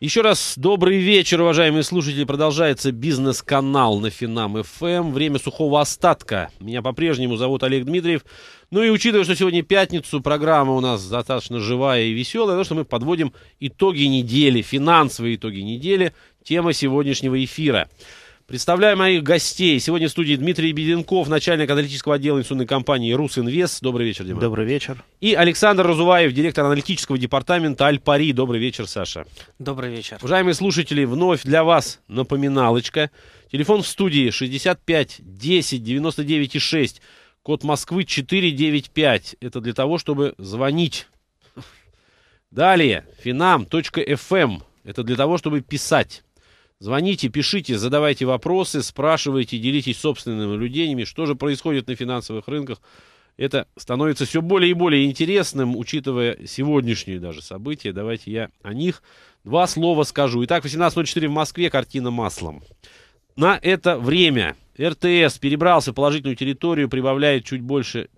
Еще раз добрый вечер, уважаемые слушатели. Продолжается бизнес-канал на Финам ФМ. Эм. Время сухого остатка. Меня по-прежнему зовут Олег Дмитриев. Ну и учитывая, что сегодня пятницу, программа у нас достаточно живая и веселая, то, что мы подводим итоги недели, финансовые итоги недели, тема сегодняшнего эфира – Представляю моих гостей. Сегодня в студии Дмитрий Беденков, начальник аналитического отдела инвестиционной компании «Русинвест». Добрый вечер, Дима. Добрый вечер. И Александр Розуваев, директор аналитического департамента Альпари. Добрый вечер, Саша. Добрый вечер. Уважаемые слушатели, вновь для вас напоминалочка. Телефон в студии 65 10 99 6. Код Москвы 495. Это для того, чтобы звонить. Далее, finam.fm. Эм. Это для того, чтобы писать. Звоните, пишите, задавайте вопросы, спрашивайте, делитесь собственными наблюдениями, что же происходит на финансовых рынках. Это становится все более и более интересным, учитывая сегодняшние даже события. Давайте я о них два слова скажу. Итак, 18.04 в Москве, картина маслом. На это время РТС перебрался в положительную территорию, прибавляет чуть больше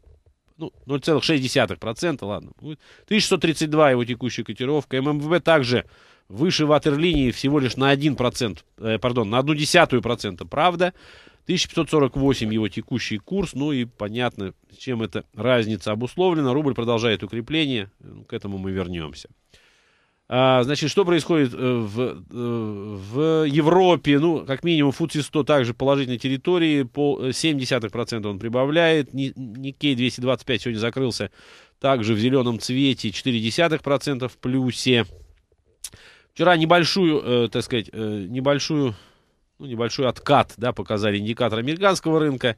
ну, 0,6%, ладно, будет. 1632 его текущая котировка. ММВБ также выше ватерлинии всего лишь на 1%, э, пардон, на одну десятую процента, правда. 1548 его текущий курс, ну и понятно, чем эта разница обусловлена. Рубль продолжает укрепление, э, к этому мы вернемся. А, значит, что происходит э, в, э, в Европе? Ну, как минимум, ФУЦИ 100 также положительной территории, по 0,7% он прибавляет. Никей 225 сегодня закрылся также в зеленом цвете, 0,4% в плюсе. Вчера небольшую, э, так сказать, э, небольшую, ну, небольшой откат, да, показали индикатор американского рынка.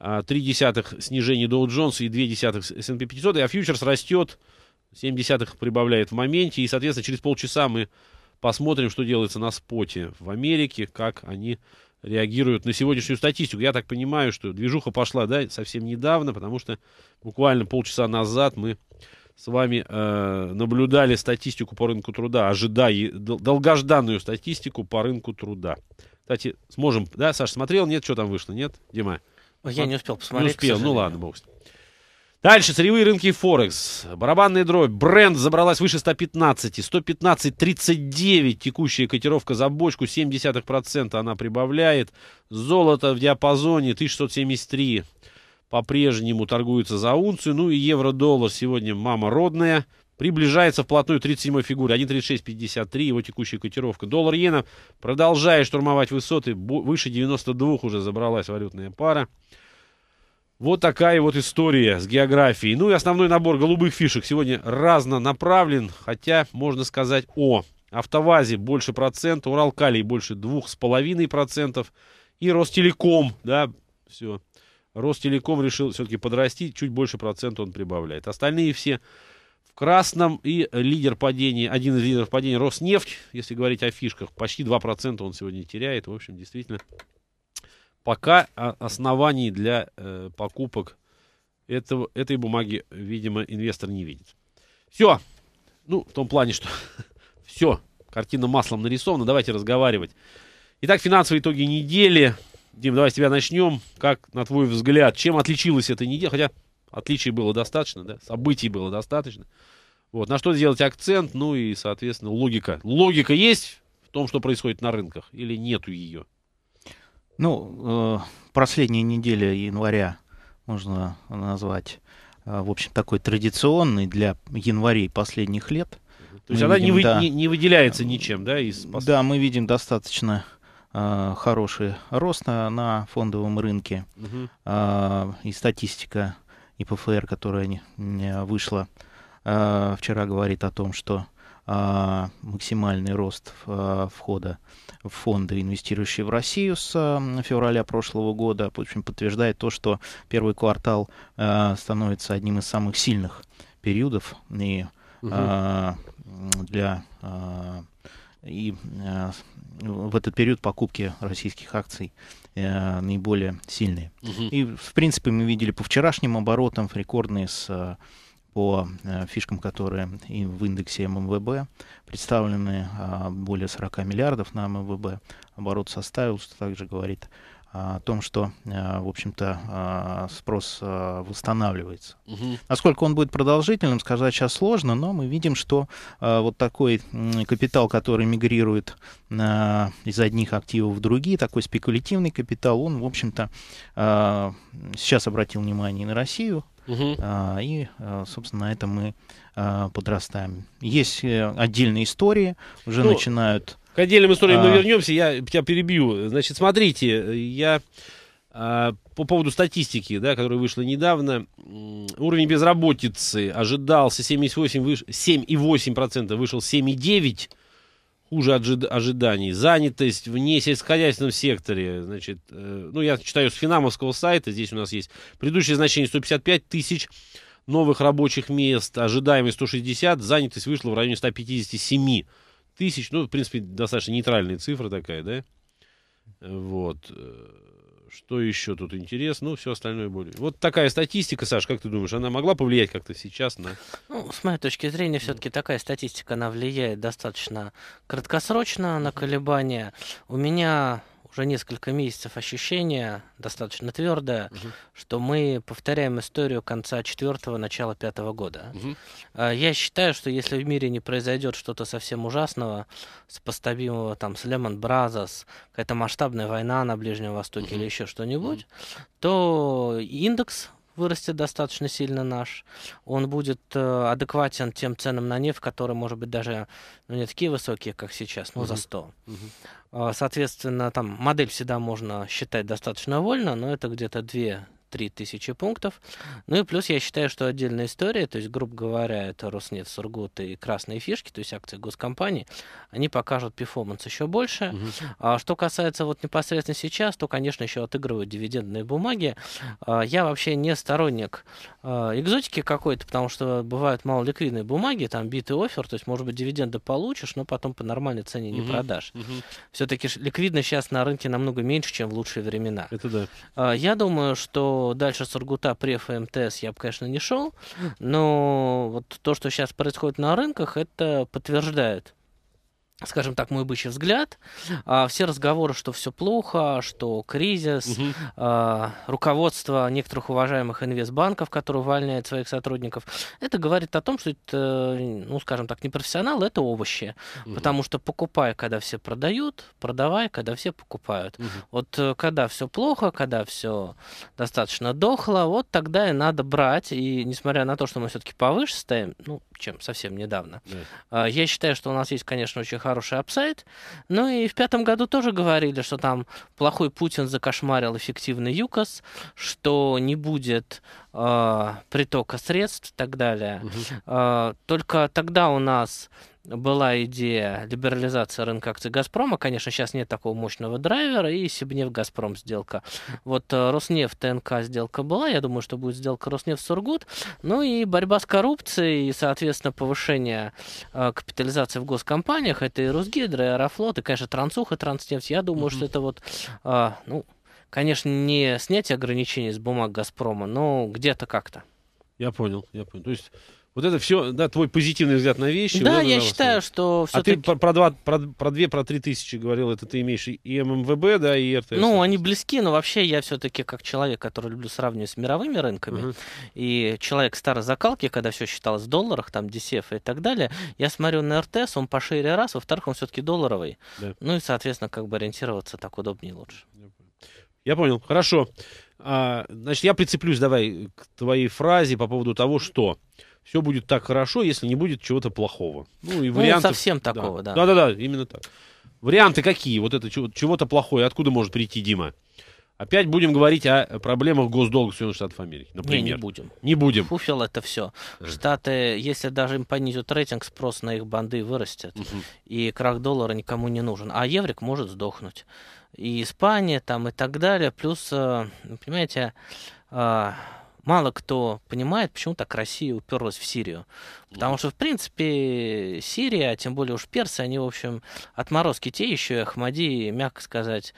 А, три десятых снижения Доу Джонса и две десятых S&P 500, а фьючерс растет, семь десятых прибавляет в моменте, и, соответственно, через полчаса мы посмотрим, что делается на споте в Америке, как они реагируют на сегодняшнюю статистику. Я так понимаю, что движуха пошла, да, совсем недавно, потому что буквально полчаса назад мы с вами э, наблюдали статистику по рынку труда, ожидая долгожданную статистику по рынку труда. Кстати, сможем, да, Саша, смотрел, нет, что там вышло, нет, Дима? Я не успел посмотреть. Не успел, ну ладно, бог с ним. Дальше сырьевые рынки Форекс. Барабанная дробь. Бренд забралась выше 115. 115.39 текущая котировка за бочку. 0,7% она прибавляет. Золото в диапазоне 1673 по-прежнему торгуется за унцию. Ну и евро-доллар сегодня мама родная. Приближается вплотную 37-й фигуре. 1.3653 его текущая котировка. Доллар иена продолжает штурмовать высоты. Выше 92 уже забралась валютная пара. Вот такая вот история с географией. Ну и основной набор голубых фишек сегодня разнонаправлен, хотя можно сказать о Автовазе больше процентов Уралкалий больше 2,5%, и Ростелеком, да, все, Ростелеком решил все-таки подрасти, чуть больше процентов он прибавляет. Остальные все в красном и лидер падения, один из лидеров падения Роснефть, если говорить о фишках, почти 2% он сегодня теряет. В общем, действительно, пока оснований для э, покупок этого, этой бумаги, видимо, инвестор не видит. Все. Ну, в том плане, что все. Картина маслом нарисована. Давайте разговаривать. Итак, финансовые итоги недели. Дим, давай с тебя начнем. Как, на твой взгляд, чем отличилась эта неделя? Хотя отличий было достаточно, да? Событий было достаточно. Вот. На что сделать акцент, ну и, соответственно, логика. Логика есть в том, что происходит на рынках, или нету ее? Ну, э, последняя неделя января можно назвать, э, в общем, такой традиционной для январей последних лет. То есть она видим, не, вы, да, не, не выделяется ничем, да? Из да, мы видим достаточно Э, хороший рост на фондовом рынке. Угу. И статистика ИПФР, которая вышла э, вчера, говорит о том, что а, максимальный рост э, входа в фонды, инвестирующие в Россию с февраля прошлого года, в общем, подтверждает то, что первый квартал становится одним из самых сильных периодов и угу. для и в этот период покупки российских акций э, наиболее сильные. Угу. И, в принципе, мы видели по вчерашним оборотам рекордные с э, по э, фишкам, которые и в индексе ММВБ представлены, а, более 40 миллиардов на ММВБ оборот составил, что также говорит о том, что, э, в общем-то, э, спрос э, восстанавливается. Угу. Насколько он будет продолжительным, сказать сейчас сложно, но мы видим, что вот такой капитал, который мигрирует из одних активов в другие, такой спекулятивный капитал, он, в общем-то, сейчас обратил внимание на Россию, Угу. И, собственно, на этом мы подрастаем. Есть отдельные истории, уже ну, начинают к отдельным историям а... мы вернемся. Я тебя перебью. Значит, смотрите, я а, по поводу статистики, да, которая вышла недавно, уровень безработицы ожидался 7,8, выш... 7,8%, вышел 7,9%, хуже ожи... ожиданий. Занятость в несельскохозяйственном секторе, значит, э, ну, я читаю с финамовского сайта, здесь у нас есть предыдущее значение 155 тысяч новых рабочих мест, ожидаемые 160, занятость вышла в районе 157 тысяч тысяч. Ну, в принципе, достаточно нейтральная цифра такая, да? Вот. Э, что еще тут интересно? Ну, все остальное более. Вот такая статистика, Саш, как ты думаешь, она могла повлиять как-то сейчас на... Ну, с моей точки зрения, все-таки такая статистика, она влияет достаточно краткосрочно на колебания. У меня уже несколько месяцев ощущение достаточно твердое, угу. что мы повторяем историю конца четвертого, начала пятого года. Угу. Я считаю, что если в мире не произойдет что-то совсем ужасного, сопоставимого там с Лемон Бразос, какая-то масштабная война на Ближнем Востоке угу. или еще что-нибудь, угу. то индекс вырастет достаточно сильно наш, он будет э, адекватен тем ценам на нефть, которые, может быть, даже ну, не такие высокие, как сейчас, но угу. за 100. Угу. А, соответственно, там модель всегда можно считать достаточно вольно, но это где-то 2 3000 пунктов. Ну и плюс я считаю, что отдельная история, то есть, грубо говоря, это Роснефть, Сургут и Красные фишки, то есть акции госкомпаний, они покажут перформанс еще больше. Угу. А, что касается вот непосредственно сейчас, то, конечно, еще отыгрывают дивидендные бумаги. А, я вообще не сторонник а, экзотики какой-то, потому что бывают малоликвидные бумаги, там битый офер, то есть, может быть, дивиденды получишь, но потом по нормальной цене не угу. продашь. Угу. Все-таки ликвидность сейчас на рынке намного меньше, чем в лучшие времена. Это да. А, я думаю, что дальше Сургута, Преф и МТС я бы, конечно, не шел, но вот то, что сейчас происходит на рынках, это подтверждает скажем так, мой бычий взгляд. А, все разговоры, что все плохо, что кризис, угу. а, руководство некоторых уважаемых инвестбанков, которые увольняют своих сотрудников, это говорит о том, что это, э, ну, скажем так, не профессионал, это овощи. Угу. Потому что покупай, когда все продают, продавай, когда все покупают. Угу. Вот э, когда все плохо, когда все достаточно дохло, вот тогда и надо брать. И несмотря на то, что мы все-таки повыше стоим, ну, чем совсем недавно, да. А, я считаю, что у нас есть, конечно, очень хороший хороший апсайт, Ну и в пятом году тоже говорили, что там плохой Путин закошмарил эффективный ЮКОС, что не будет э, притока средств и так далее. Угу. Э, только тогда у нас была идея либерализации рынка акций «Газпрома». Конечно, сейчас нет такого мощного драйвера, и Сибнефть-Газпром сделка. Вот э, Роснефть-ТНК сделка была, я думаю, что будет сделка Роснефть-Сургут. Ну и борьба с коррупцией, и, соответственно, повышение э, капитализации в госкомпаниях. Это и Русгидро, и Аэрофлот, и, конечно, Трансуха, Транснефть. Я думаю, mm-hmm. что это вот, э, ну, конечно, не снятие ограничений с бумаг «Газпрома», но где-то как-то. Я понял, я понял. То есть вот это все, да, твой позитивный взгляд на вещи. Да, я считаю, что все А ты про, про, два, про, про две, про три тысячи говорил, это ты имеешь и ММВБ, да, и РТС. Ну, они близки, но вообще я все-таки как человек, который люблю сравнивать с мировыми рынками, угу. и человек старой закалки, когда все считалось в долларах, там, DCF и так далее, я смотрю на РТС, он пошире раз, во-вторых, он все-таки долларовый. Да. Ну и, соответственно, как бы ориентироваться так удобнее лучше. Я понял. Хорошо. А, значит, я прицеплюсь, давай, к твоей фразе по поводу того, что все будет так хорошо, если не будет чего-то плохого. Ну, и ну, вариантов... совсем такого, да. Да-да-да, именно так. Варианты какие? Вот это чего-то плохое. Откуда может прийти Дима? Опять будем говорить о проблемах госдолга Соединенных Штатов Америки, например. Не, не будем. Не будем. Фуфел это все. Штаты, если даже им понизят рейтинг, спрос на их банды вырастет. Угу. И крах доллара никому не нужен. А еврик может сдохнуть. И Испания там и так далее. Плюс, э, понимаете, а, Мало кто понимает, почему так Россия уперлась в Сирию. Потому что, в принципе, Сирия, а тем более уж персы, они, в общем, отморозки те еще, Ахмади, мягко сказать,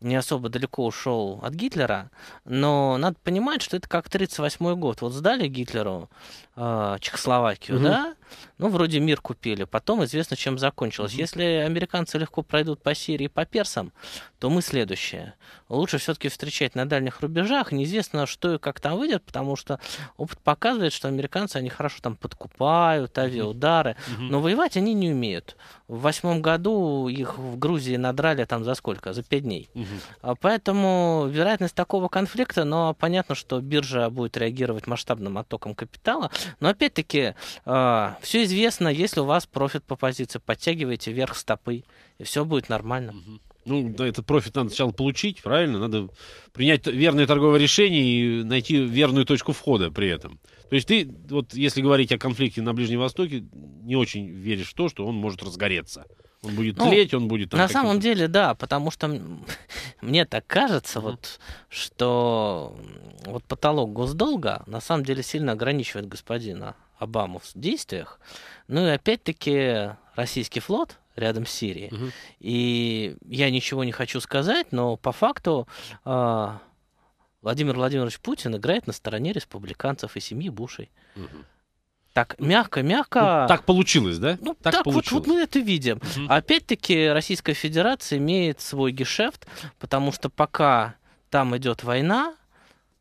не особо далеко ушел от Гитлера, но надо понимать, что это как 1938 год. Вот сдали Гитлеру э, Чехословакию, угу. да, ну, вроде мир купили, потом известно, чем закончилось. Угу. Если американцы легко пройдут по Сирии по персам, то мы следующие. Лучше все-таки встречать на дальних рубежах, неизвестно, что и как там выйдет, потому что опыт показывает, что американцы, они хорошо там подкупают, отбивают авиаудары, но воевать они не умеют. В восьмом году их в Грузии надрали там за сколько? За пять дней. А поэтому вероятность такого конфликта, но понятно, что биржа будет реагировать масштабным оттоком капитала. Но опять-таки, а, все известно, если у вас профит по позиции, подтягивайте вверх стопы, и все будет нормально. Ну, да, этот профит надо сначала получить, правильно? Надо принять верное торговое решение и найти верную точку входа при этом. То есть ты, вот если говорить о конфликте на Ближнем Востоке, не очень веришь в то, что он может разгореться. Он будет ну, тлеть, он будет... Там, на самом деле, да, потому что мне так кажется, вот, что вот потолок госдолга на самом деле сильно ограничивает господина Обаму в действиях. Ну и опять-таки российский флот, рядом с Сирией. Угу. И я ничего не хочу сказать, но по факту э, Владимир Владимирович Путин играет на стороне республиканцев и семьи Бушей. Угу. Так ну, мягко-мягко. Ну, так получилось, да? Ну, так, так получилось. Вот, вот мы это видим. Угу. Опять-таки, Российская Федерация имеет свой гешефт, потому что пока там идет война,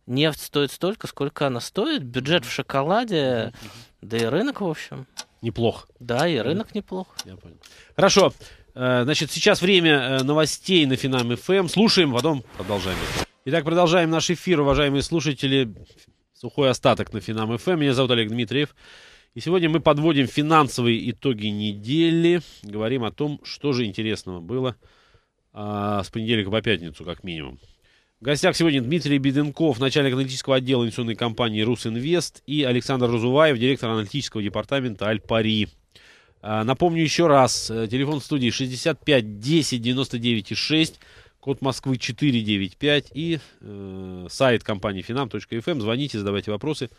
нефть стоит столько, сколько она стоит, бюджет в шоколаде, да и рынок, в общем неплох. Да, и рынок неплох. Я понял. Хорошо. Э, значит, сейчас время э, новостей на Финам ФМ. Эм. Слушаем, потом продолжаем. Итак, продолжаем наш эфир, уважаемые слушатели. Сухой остаток на Финам ФМ. Эм. Меня зовут Олег Дмитриев. И сегодня мы подводим финансовые итоги недели. Говорим о том, что же интересного было а, с понедельника по пятницу, как минимум. В гостях сегодня Дмитрий Беденков, начальник аналитического отдела инвестиционной компании «Русинвест» и Александр Разуваев, директор аналитического департамента «Аль-Пари». А, напомню еще раз, э, телефон студии 65 10 99 6, код Москвы 495 и э, сайт компании finam.fm. Эм. Звоните, задавайте вопросы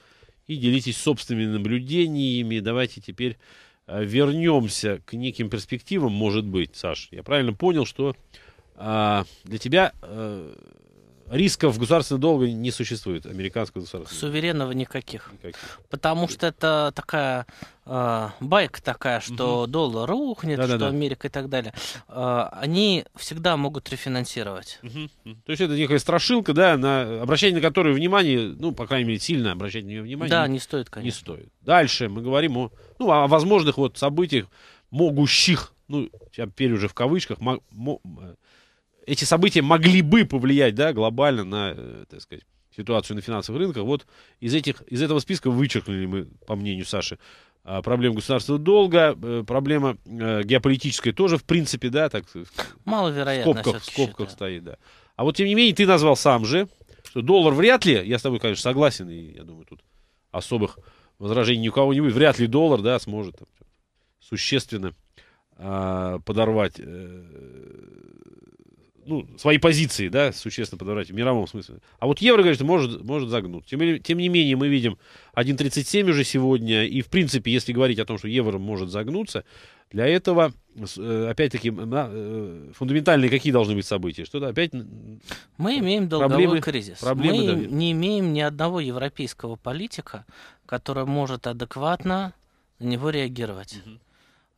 и делитесь собственными наблюдениями. Давайте теперь э, вернемся к неким перспективам, может быть, Саш. Я правильно понял, что э, для тебя... Э, рисков государственного долга не существует, американского государства. Суверенного никаких. никаких. Потому что это такая э, байка такая, что угу. доллар рухнет, да, что да, да. Америка и так далее. Э, они всегда могут рефинансировать. Угу. То есть это некая страшилка, да, на обращение на которую внимание, ну, по крайней мере, сильно обращать на нее внимание. Да, не, не стоит, конечно. Не стоит. Дальше мы говорим о, ну, о возможных вот событиях, могущих, ну, теперь уже в кавычках, мо- мо- э, эти события могли бы повлиять, да, глобально на, э, так сказать, ситуацию на финансовых рынках. Вот из, этих, из этого списка вычеркнули мы, по мнению Саши, а, проблем государственного долга, э, проблема э, геополитическая тоже, в принципе, да, так Маловероятно, в скобках, в скобках стоит, да. А вот, тем не менее, ты назвал сам же, что доллар вряд ли, я с тобой, конечно, согласен, и я думаю, тут особых возражений ни у кого не будет, вряд ли доллар, да, сможет там, существенно э, подорвать э, ну, свои позиции, да, существенно подобрать в мировом смысле. А вот евро, конечно, может, может загнуть. Тем, тем не менее, мы видим 1.37 уже сегодня, и, в принципе, если говорить о том, что евро может загнуться, для этого, э, опять-таки, э, фундаментальные какие должны быть события? Что-то опять... Мы э, имеем долговой проблемы, кризис. Проблемы, мы да. не имеем ни одного европейского политика, который может адекватно на него реагировать. Угу.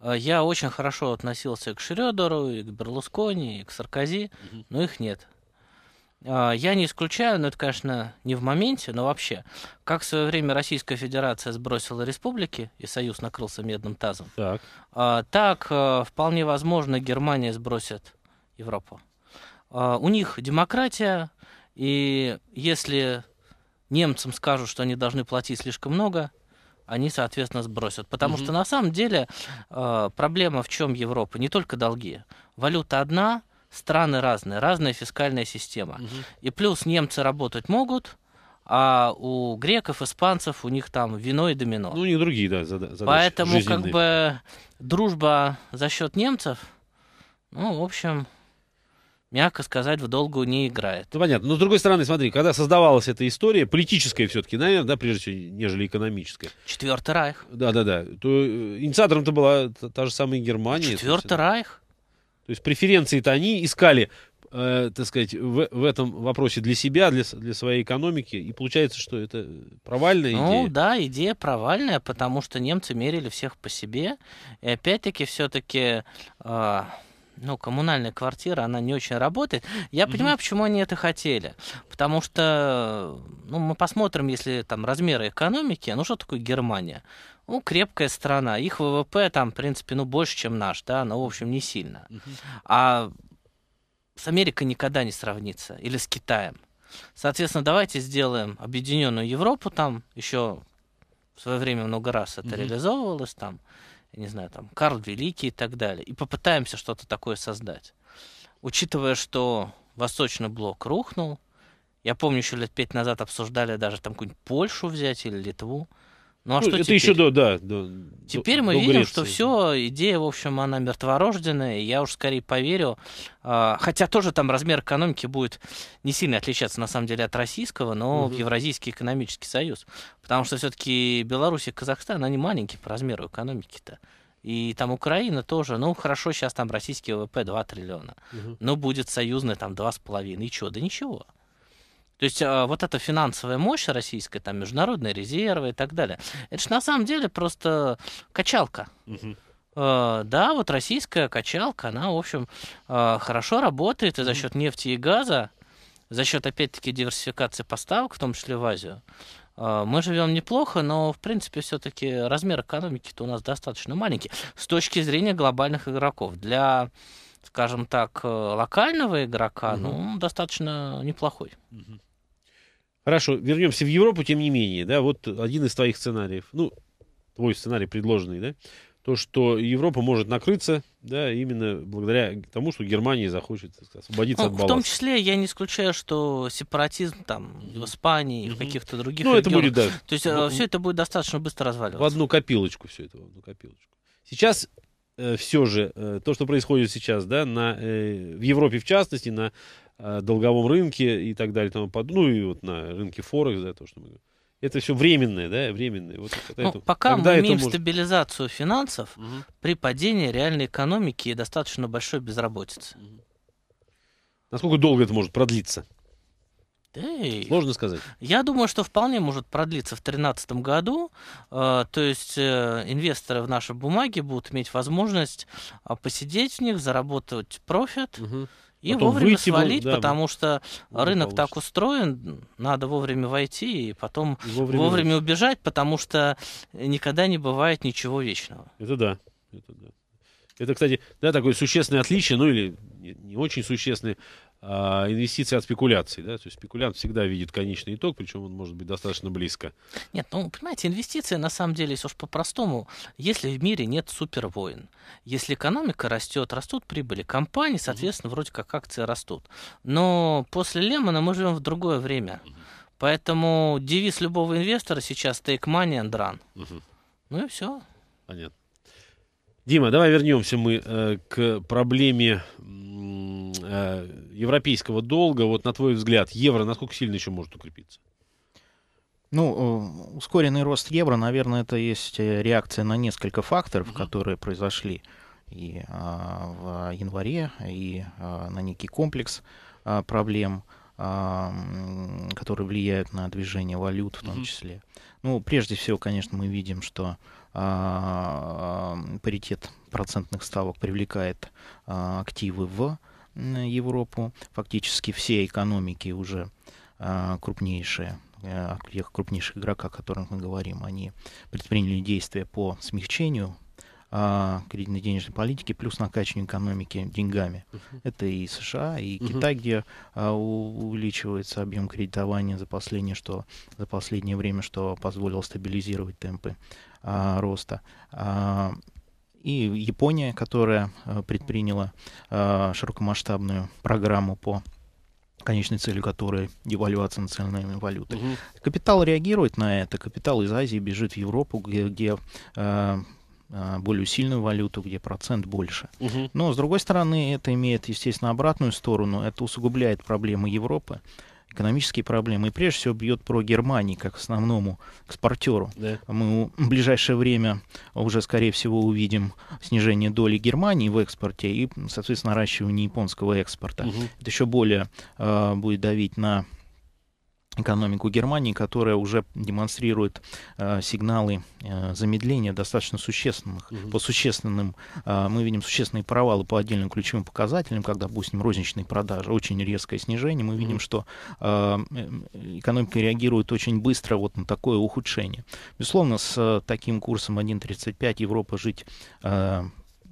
А, я очень хорошо относился к Шрёдеру, и к Берлускони, и к Саркози, угу. но их нет. А, я не исключаю, но это, конечно, не в моменте, но вообще, как в свое время Российская Федерация сбросила республики, и Союз накрылся медным тазом, так, а, так вполне возможно Германия сбросит Европу. У них демократия, и если немцам скажут, что они должны платить слишком много, они, соответственно, сбросят. Потому угу. что на самом деле э, проблема в чем Европа? Не только долги. Валюта одна, страны разные, разная фискальная система. Угу. И плюс немцы работать могут, а у греков, испанцев у них там вино и домино. Ну, не другие, да, задачи. Поэтому жизненные. как бы дружба за счет немцев, ну, в общем, мягко сказать, в долгую не играет. Ну, понятно. Но, с другой стороны, смотри, когда создавалась эта история, политическая все-таки, наверное, да, прежде всего, нежели экономическая. Четвертый Райх. Да-да-да. То э, инициатором-то была та, та же самая Германия. Четвертый Райх. То есть преференции-то они искали, э, так сказать, в, в этом вопросе для себя, для, для своей экономики. И получается, что это провальная ну, идея. Ну да, идея провальная, потому что немцы мерили всех по себе. И опять-таки все-таки... Э, а, ну, коммунальная квартира, она не очень работает. Я mm-hmm. понимаю, почему они это хотели. Потому что, ну, мы посмотрим, если там размеры экономики, ну, что такое Германия? Ну, крепкая страна, их ВВП там, в принципе, ну, больше, чем наш, да, но, в общем, не сильно. Mm-hmm. А с Америкой никогда не сравнится, или с Китаем. Соответственно, давайте сделаем объединенную Европу там, еще в свое время много раз это mm-hmm. реализовывалось там я не знаю, там, Карл Великий и так далее, и попытаемся что-то такое создать. Учитывая, что Восточный блок рухнул, я помню, еще лет пять назад обсуждали даже там какую-нибудь Польшу взять или Литву, ну а ну, что это теперь? еще до, да, до, Теперь до, мы до видим, Греции. что все, идея, в общем, она мертворожденная, я уж скорее поверю. А, хотя тоже там размер экономики будет не сильно отличаться, на самом деле, от российского, но угу. Евразийский экономический союз. Потому что все-таки Беларусь и Казахстан, они маленькие по размеру экономики-то. И там Украина тоже, ну хорошо, сейчас там российский ВВП 2 триллиона, угу. но будет союзный там 2,5, и что, да ничего. То есть а, вот эта финансовая мощь российская, там международные резервы и так далее, это же на самом деле просто качалка. А, да, вот российская качалка, она, в общем, а, хорошо работает и за счет нефти и газа, за счет, опять-таки, диверсификации поставок, в том числе в Азию. Мы живем неплохо, но, в принципе, все-таки размер экономики-то у нас достаточно маленький с точки зрения глобальных игроков. Для, скажем так, э, локального игрока, угу. ну, достаточно неплохой. Угу. Хорошо, вернемся в Европу, тем не менее, да, вот один из твоих сценариев, ну, твой сценарий предложенный, да, то, что Европа может накрыться, да, именно благодаря тому, что Германия захочет освободиться ну, от балласта. В том числе я не исключаю, что сепаратизм там в Испании, mm-hmm. в каких-то других ну, регионах, это будет, да. То есть э, ну, все это будет достаточно быстро разваливаться. В одну копилочку все это, в одну копилочку. Сейчас э, все же э, то, что происходит сейчас, да, на, э, в Европе в частности, на Э, долговом рынке и так далее, тому под... ну и вот на рынке Форекс, да, то, что мы говорим. Это все временное, да, временное. Вот когда ну, это, пока мы имеем может... стабилизацию финансов угу. при падении реальной экономики и достаточно большой безработицы. Угу. Насколько долго это может продлиться? Эй, Сложно сказать. Я думаю, что вполне может продлиться в 2013 году. Э, то есть э, инвесторы в наши бумаги будут иметь возможность а, посидеть в них, заработать профит. Угу и потом вовремя выйти свалить, да, потому что рынок так устроен, надо вовремя войти и потом вовремя, вовремя убежать, потому что никогда не бывает ничего вечного. Это да, это да. Это, кстати, да, такое существенное отличие, ну или не, не очень существенное а, инвестиции от спекуляций. Да? То есть спекулянт всегда видит конечный итог, причем он может быть достаточно близко. Нет, ну, понимаете, инвестиции, на самом деле, если уж по-простому, если в мире нет супервоин, если экономика растет, растут прибыли компании, соответственно, mm-hmm. вроде как акции растут. Но после Лемона мы живем в другое время. Mm-hmm. Поэтому девиз любого инвестора сейчас take money and run. Угу. Ну и все. Понятно. Дима, давай вернемся мы э, к проблеме э, европейского долга, вот на твой взгляд, евро насколько сильно еще может укрепиться? Ну, э, ускоренный рост евро, наверное, это есть э, реакция на несколько факторов, mm которые произошли и а, в январе, и а, на некий комплекс а, проблем, а, которые влияют на движение валют в том mm числе. Ну, прежде всего, конечно, мы видим, что а, а, паритет процентных ставок привлекает а, активы в Европу, фактически все экономики уже а, крупнейшие э, о тех крупнейших игроков, о которых мы говорим, они предприняли действия по смягчению а, кредитно-денежной политики плюс накачиванию экономики деньгами. Uh-huh. Это и США, и uh-huh. Китай, где а, увеличивается объем кредитования за последнее, что, за последнее время, что позволило стабилизировать темпы а, роста. А, и Япония, которая э, предприняла э, широкомасштабную программу по конечной целью которой девальвация национальной валюты. Угу. Капитал реагирует на это, капитал из Азии бежит в Европу, где, где э, э более сильную валюту, где процент больше. Угу. Но, с другой стороны, это имеет, естественно, обратную сторону, это усугубляет проблемы Европы, экономические проблемы. И прежде всего бьет про Германию как основному экспортеру. Да. Мы в ближайшее время уже, скорее всего, увидим снижение доли Германии в экспорте и, соответственно, наращивание японского экспорта. Угу. Это еще более э, будет давить на экономику Германии, которая уже демонстрирует э, сигналы э, замедления достаточно существенных. Угу. По существенным э, мы видим существенные провалы по отдельным ключевым показателям, как, допустим, розничные продажи, очень резкое снижение. Мы видим, угу. что э, э, экономика реагирует очень быстро вот на такое ухудшение. Безусловно, с э, таким курсом 1.35 Европа жить э,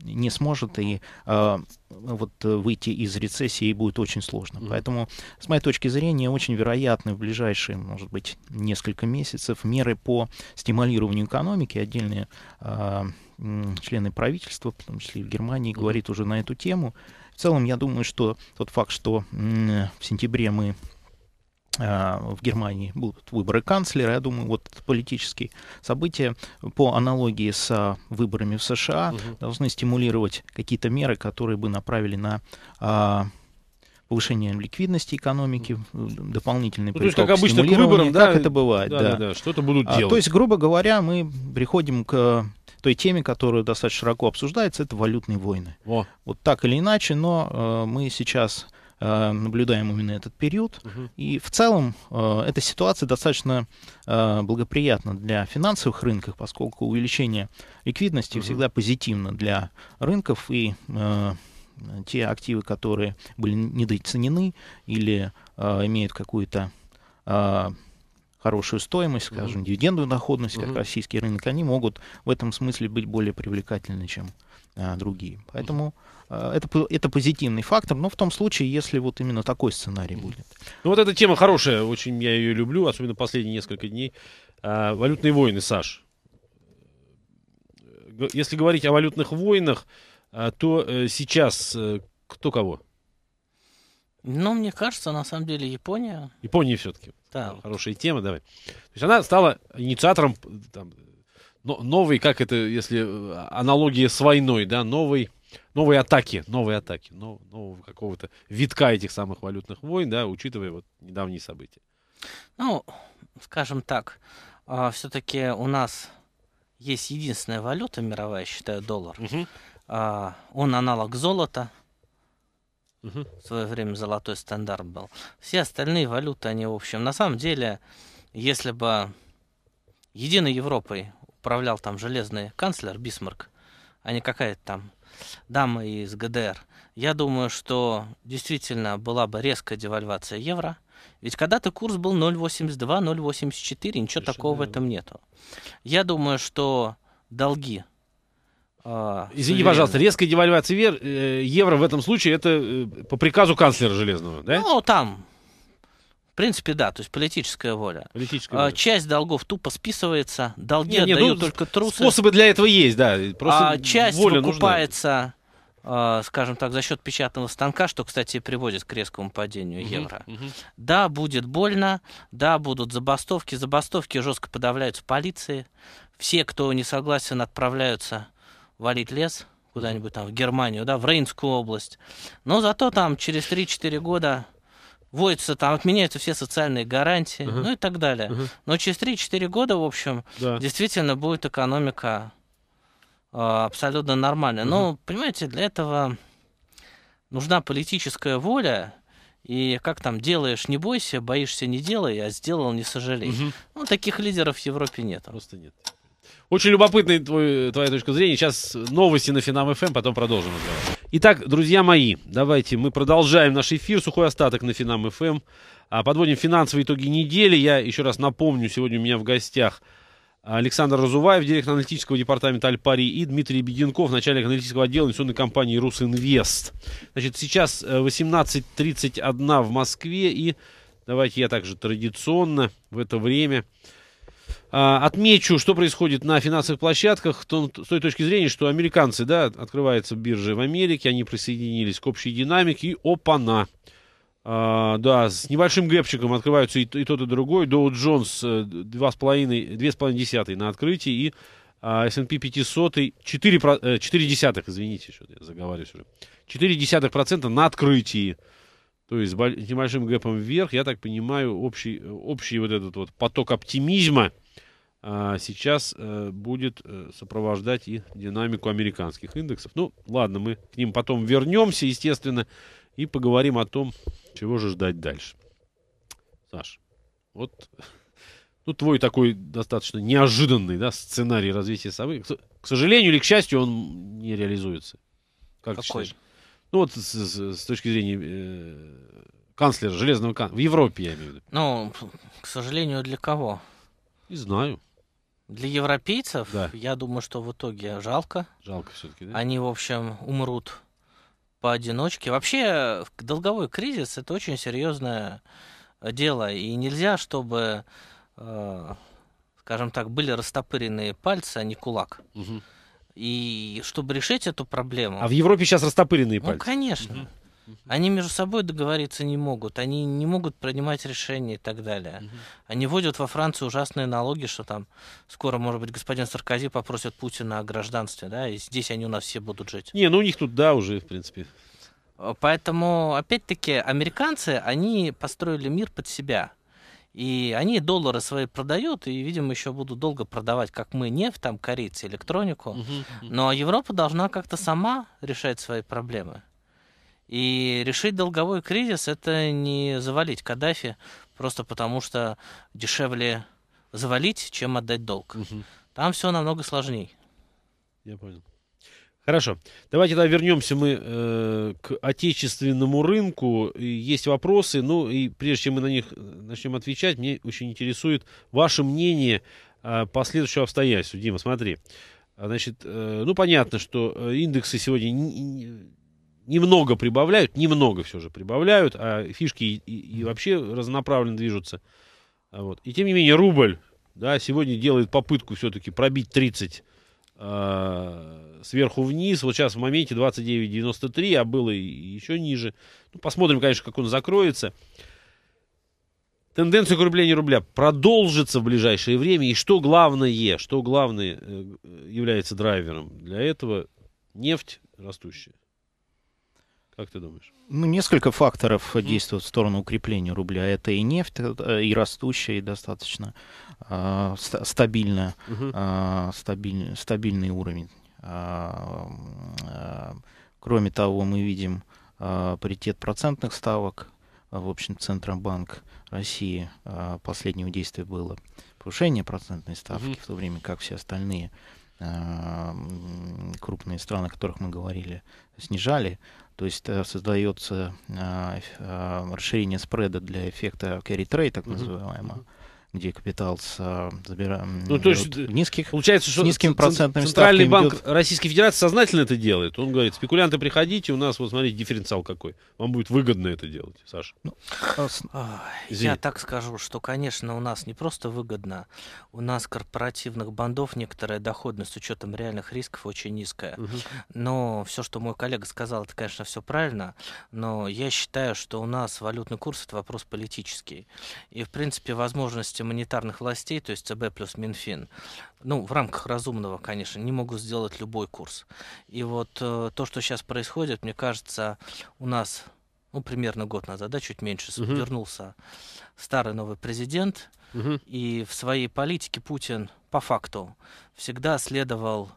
не сможет и а, э, вот выйти из рецессии будет очень сложно. Поэтому, с моей точки зрения, очень вероятны в ближайшие, может быть, несколько месяцев меры по стимулированию экономики. Отдельные э, члены правительства, в том числе и в Германии, говорит уже на эту тему. В целом, я думаю, что тот факт, что э, в сентябре мы Э, в Германии будут выборы канцлера. Я думаю, вот политические события по аналогии с выборами в США угу. должны стимулировать какие-то меры, которые бы направили на а, повышение ликвидности экономики, дополнительный ну, приток, то есть, как обычно, к выборам, да, как это бывает, да, да. да, да что-то будут а, делать. А, то есть, грубо говоря, мы приходим к той теме, которая достаточно широко обсуждается, это валютные войны. О. Вот так или иначе, но э, мы сейчас Э, наблюдаем именно этот период. Угу. И в целом э, эта ситуация достаточно э, благоприятна для финансовых рынков, поскольку увеличение ликвидности угу. всегда позитивно для рынков и те активы, которые были недооценены или имеют какую-то хорошую стоимость, скажем, mm-hmm. дивидендную доходность, как mm-hmm. российский рынок, они могут в этом смысле быть более привлекательны, чем э, другие. Поэтому mm-hmm. Э, это, это позитивный фактор, но в том случае, если вот именно такой сценарий будет. Ну вот эта тема хорошая, очень я ее люблю, особенно последние несколько дней. А, валютные войны, Саш. Если говорить о валютных войнах, а, то э, сейчас э, кто кого? Ну, мне кажется, на самом деле Япония. Япония все-таки. Да. Хорошая тема, давай. То есть она стала инициатором там, но, новой, как это, если аналогия с войной, да, новой новые атаки, новые атаки, нов, нового какого-то витка этих самых валютных войн, да, учитывая вот недавние события. Ну, скажем так, а, все-таки у нас есть единственная валюта мировая, я считаю, доллар. Угу. он аналог золота. Угу. В свое время золотой стандарт был. Все остальные валюты, они, в общем, на самом деле, если бы единой Европой управлял там железный канцлер Бисмарк, а не какая-то там дамы из ГДР, я думаю, что действительно была бы резкая девальвация евро. Ведь когда-то курс был 0,82, 0,84, ничего Совершенно такого верно. в этом нету. Я думаю, что долги Извини, а, Извините, пожалуйста, резкая девальвация э, евро в этом случае это э, по приказу канцлера Железного, да? Ну, там принципе, да, то есть политическая воля. Политическая а, воля. Часть долгов тупо списывается, долги не, не, отдают ну, только трусы. Способы для этого есть, да. Просто а часть воля выкупается, нужна. скажем так, за счет печатного станка, что, кстати, приводит к резкому падению угу, евро. Угу. Да, будет больно, да, будут забастовки. Забастовки жестко подавляются полиции. Все, кто не согласен, отправляются валить лес куда-нибудь там в Германию, да, в Рейнскую область. Но зато там через 3-4 года вводятся там, отменяются все социальные гарантии, uh-huh. ну и так далее. Uh-huh. Но через 3-4 года, в общем, да. действительно будет экономика э, абсолютно нормальная. Uh-huh. Но, понимаете, для этого нужна политическая воля. И как там делаешь, не бойся, боишься, не делай, а сделал, не сожалей. Uh-huh. Ну, таких лидеров в Европе нет. Просто нет. Очень любопытная твой, твоя точка зрения. Сейчас новости на Финам ФМ, эм, потом продолжим разговор. Итак, друзья мои, давайте мы продолжаем наш эфир. Сухой остаток на Финам ФМ. Эм. А, подводим финансовые итоги недели. Я еще раз напомню, сегодня у меня в гостях Александр Разуваев, директор аналитического департамента Альпари и Дмитрий Беденков, начальник аналитического отдела инвестиционной компании «Русинвест». Значит, сейчас 18.31 э, в Москве и давайте я также традиционно в это время а, отмечу, что происходит на финансовых площадках с той точки зрения, что американцы, да, открывается биржа в Америке, они присоединились к общей динамике, и опана. А, да, с небольшим гэпчиком открываются и, и тот, и другой. Доу Джонс 2,5 на открытии и S&P 500 4, 4 десятых, извините, что я заговариваюсь уже. 4 десятых процента на открытии. То есть с небольшим гэпом вверх, я так понимаю, общий, общий вот этот вот поток оптимизма – а, сейчас э, будет э, сопровождать и динамику американских индексов. Ну, ладно, мы к ним потом вернемся, естественно, и поговорим о том, чего же ждать дальше. Саш, вот ну, твой такой достаточно неожиданный да, сценарий развития событий. К сожалению или к счастью, он не реализуется. Как Какой? Ты ну, вот с, с, с точки зрения э, канцлера, железного канцлера. В Европе, я имею в виду. Ну, к сожалению, для кого? Не знаю. Для европейцев, да. я думаю, что в итоге жалко. Жалко все-таки, да? Они, в общем, умрут поодиночке. Вообще, долговой кризис это очень серьезное э, дело. И нельзя, чтобы, э, скажем так, были растопыренные пальцы, а не кулак. Угу. И чтобы решить эту проблему. А в Европе сейчас растопыренные ну, пальцы. Ну, конечно. Угу. Они между собой договориться не могут, они не могут принимать решения и так далее. Они вводят во Францию ужасные налоги, что там скоро, может быть, господин Саркози попросит Путина о гражданстве, да, и здесь они у нас все будут жить. Не, ну у них тут да уже, в принципе. Поэтому, опять-таки, американцы, они построили мир под себя. И они доллары свои продают, и, видимо, еще будут долго продавать, как мы, нефть, там, корицы, электронику. Но Европа должна как-то сама решать свои проблемы. И решить долговой кризис – это не завалить Каддафи просто потому, что дешевле завалить, чем отдать долг. Угу. Там все намного сложнее. Я понял. Хорошо. Давайте тогда вернемся мы э, к отечественному рынку. Есть вопросы, ну и прежде чем мы на них э, начнем отвечать, мне очень интересует ваше мнение э, по следующему обстоятельству. Дима, смотри. Значит, э, ну понятно, что э, индексы сегодня немного прибавляют, немного все же прибавляют, а фишки и, и, вообще разнонаправленно движутся. А вот. И тем не менее, рубль да, сегодня делает попытку все-таки пробить 30 э, а, сверху вниз. Вот сейчас в моменте 29,93, а было еще ниже. Ну, посмотрим, конечно, как он закроется. Тенденция к укреплению рубля продолжится в ближайшее время. И что главное, что главное э, является драйвером для этого? Нефть растущая. Как ты думаешь? Ну, несколько факторов действуют в сторону укрепления рубля. Это и нефть, э, и растущая, и достаточно э, стабильная, mm э, стабиль, стабильный уровень. Э, э, кроме того, мы видим э, паритет процентных ставок. В общем, Центробанк России э, последнего действия было повышение процентной ставки, mm-hmm. в то время как все остальные крупные страны, о которых мы говорили, снижали то есть э, создается э, э, расширение спреда для эффекта carry trade, так называемого. Mm-hmm где капитал с а, забира... ну, то есть, э, низких, получается, что с низкими процентными Центральный банк идет... Российской Федерации сознательно это делает. Он говорит, спекулянты, приходите, у нас, вот смотрите, дифференциал какой. Вам будет выгодно это делать, Саша. Ну, а Я так скажу, что, конечно, у нас не просто выгодно, у нас корпоративных бандов некоторая доходность с учетом реальных рисков очень низкая. Угу. Но все, что мой коллега сказал, это, конечно, все правильно, но я считаю, что у нас валютный курс – это вопрос политический. И, в принципе, возможности монетарных властей, то есть ЦБ плюс Минфин, ну, в рамках разумного, конечно, не могут сделать любой курс. И вот э, то, что сейчас происходит, мне кажется, у нас, ну, примерно год назад, да, чуть меньше, угу. вернулся старый новый президент, угу. и в своей политике Путин по факту всегда следовал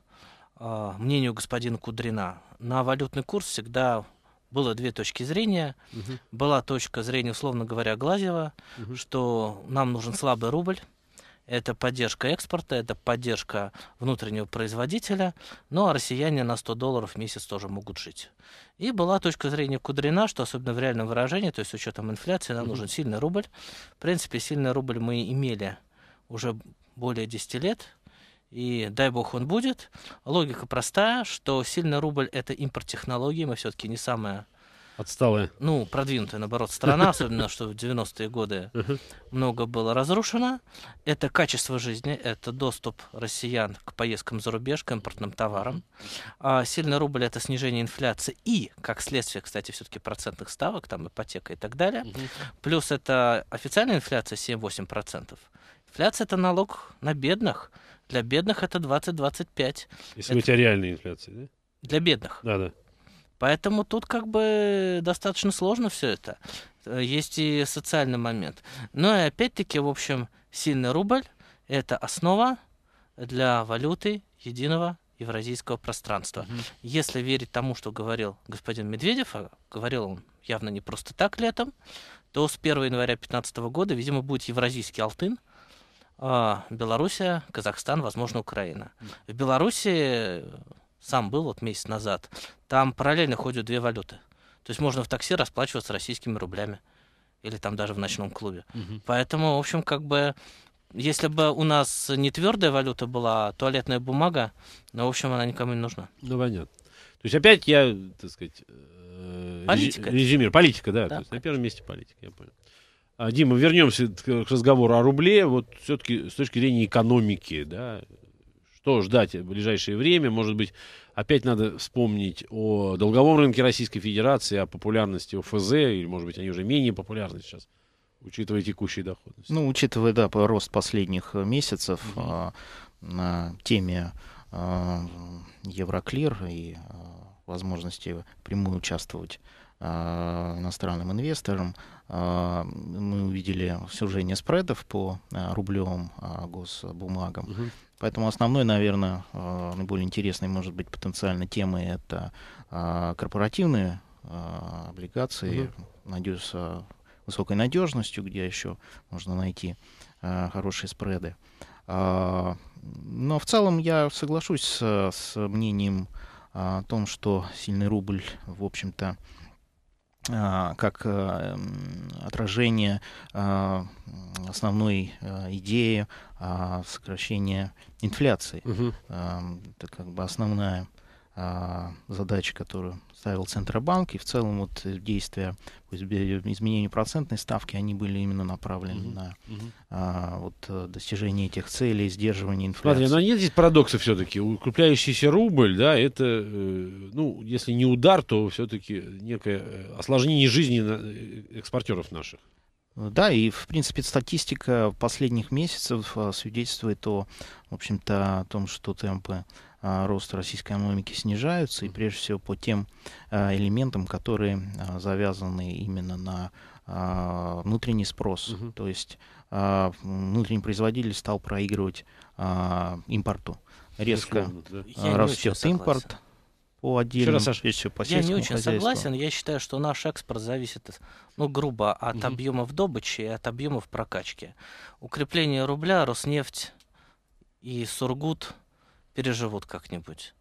э, мнению господина Кудрина. На валютный курс всегда было две точки зрения. Угу. Была точка зрения, условно говоря, Глазева, угу. что нам нужен слабый рубль. Это поддержка экспорта, это поддержка внутреннего производителя. Ну а россияне на 100 долларов в месяц тоже могут жить. И была точка зрения Кудрина, что особенно в реальном выражении, то есть с учетом инфляции, нам угу. нужен сильный рубль. В принципе, сильный рубль мы имели уже более 10 лет и дай бог он будет. Логика простая, что сильный рубль — это импорт технологий, мы все-таки не самая Отсталая. Ну, продвинутая, наоборот, страна, особенно, что в 90-е годы много было разрушено. Это качество жизни, это доступ россиян к поездкам за рубеж, к импортным товарам. А сильный рубль – это снижение инфляции и, как следствие, кстати, все-таки процентных ставок, там ипотека и так далее. Плюс это официальная инфляция 7-8%. Инфляция – это налог на бедных – для бедных это 20-25. Если это... у тебя реальная инфляция, да? Для бедных. Да, да. Поэтому тут как бы достаточно сложно все это. Э, есть и социальный момент. Но ну и опять-таки, в общем, сильный рубль – это основа для валюты единого евразийского пространства. Mm-hmm. Если верить тому, что говорил господин Медведев, а говорил он явно не просто так летом, то с 1 января 2015 года, видимо, будет евразийский алтын – а, Белоруссия, Казахстан, возможно, Украина. В Беларуси сам был вот месяц назад, там параллельно ходят две валюты. То есть можно в такси расплачиваться российскими рублями или там даже в ночном клубе. Угу. Поэтому, в общем, как бы, если бы у нас не твердая валюта была, а туалетная бумага, ну, в общем, она никому не нужна. Ну, понятно. То есть опять я, так сказать, э, политика. резюмирую. Политика, да. да то есть на первом месте политика, я понял. А, Дима, вернемся к разговору о рубле. Вот все-таки с точки зрения экономики, да, что ждать в ближайшее время? Может быть, опять надо вспомнить о долговом рынке Российской Федерации, о популярности ОФЗ, или, может быть, они уже менее популярны сейчас, учитывая текущие доходности? Ну, учитывая, да, рост последних месяцев Mm-hmm. э, на теме э, Евроклир и э, возможности прямую участвовать э, иностранным инвесторам, а, мы увидели снижение спредов по а, рублевым а, госбумагам. Угу. Поэтому основной, наверное, наиболее интересной может быть потенциально темы это корпоративные облигации, угу. с высокой надежностью, где еще можно найти хорошие спреды. Но в целом я соглашусь с, с мнением о том, что сильный рубль, в общем-то, а, как э, отражение а, основной э, идеи а, сокращения инфляции. Угу. Это как бы основная а, задачи, которую ставил Центробанк, и в целом вот действия по изменению процентной ставки, они были именно направлены mm-hmm. на mm-hmm. А, вот, э, достижение этих целей, сдерживание инфляции. Смотри, но нет здесь парадокса все-таки. Укрепляющийся рубль, да, это, э, ну, если не удар, то все-таки некое э, осложнение жизни экспортеров наших. Да, и, в принципе, статистика последних месяцев а, свидетельствует о, в общем-то, о том, что темпы а, рост российской экономики снижаются, и прежде всего по тем а, элементам, которые а, завязаны именно на внутренний спрос. Uh -huh. То есть внутренний производитель стал проигрывать импорту. Резко Я растет импорт по отдельным, Вчера, Саша, еще по Я не очень хозяйству. согласен. Я считаю, что наш экспорт зависит, ну, грубо, от угу. объемов добычи и от объемов прокачки. Укрепление рубля, Роснефть и Сургут – переживут как-нибудь.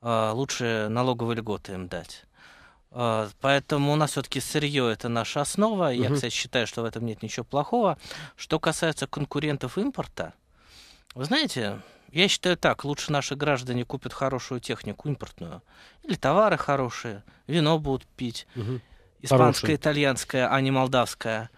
А, лучше налоговые льготы им дать. А, поэтому у нас все-таки сырье это наша основа. Угу. Я, кстати, считаю, что в этом нет ничего плохого. Что касается конкурентов импорта, вы знаете, я считаю так, лучше наши граждане купят хорошую технику импортную. Или товары хорошие, вино будут пить. Угу. Испанское, итальянское, а не молдавское.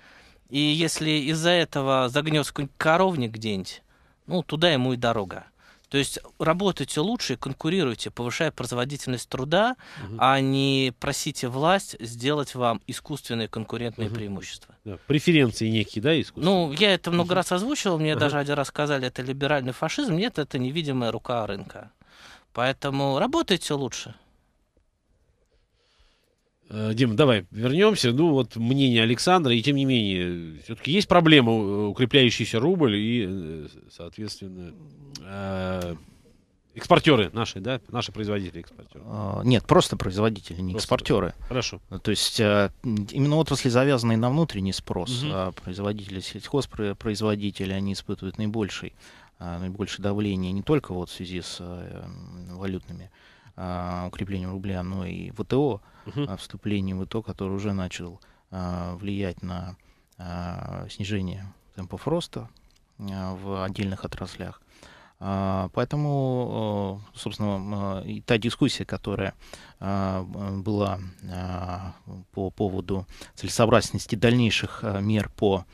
И если из-за этого загнется какой-нибудь коровник где-нибудь, ну, туда ему и дорога. То есть работайте лучше, конкурируйте, повышая производительность труда, угу. а не просите власть сделать вам искусственные конкурентные угу. преимущества. Да, преференции некие, да, искусственные? Ну, я это много угу. раз озвучивал, мне ага. даже один раз сказали, это либеральный фашизм. Нет, это невидимая рука рынка. Поэтому работайте лучше. Э, Дима, давай вернемся. Ну, вот мнение Александра, и тем не менее, все-таки есть проблема э, укрепляющийся рубль и, э, соответственно, э, экспортеры наши, да, наши производители экспортеры. А, нет, просто производители, не просто. экспортеры. Хорошо. То есть именно отрасли завязанные на внутренний спрос, угу. а производители, сельхозпроизводители, они испытывают наибольший, а, наибольшее давление не только вот в связи с валютными а, укреплению рубля, но и ВТО, угу. вступление в ВТО, который уже начал а, влиять на а, снижение темпов роста а, в отдельных отраслях. А, поэтому, а, собственно, и та дискуссия, которая была по поводу целесообразности дальнейших мер по